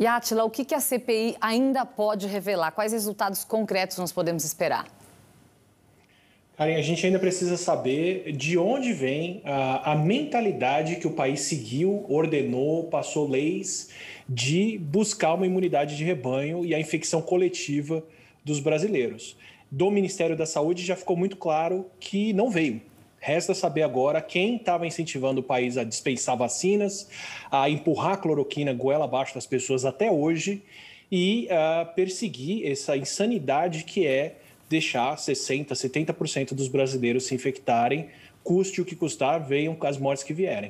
E Atila, o que, a CPI ainda pode revelar? Quais resultados concretos nós podemos esperar? Karen, a gente ainda precisa saber de onde vem a, a, mentalidade que o país seguiu, ordenou, passou leis de buscar uma imunidade de rebanho e a infecção coletiva dos brasileiros. Do Ministério da Saúde já ficou muito claro que não veio. Resta saber agora quem estava incentivando o país a dispensar vacinas, a empurrar a cloroquina goela abaixo das pessoas até hoje e a ah, perseguir essa insanidade que é deixar 60%, 70% dos brasileiros se infectarem, custe o que custar, venham com as mortes que vierem.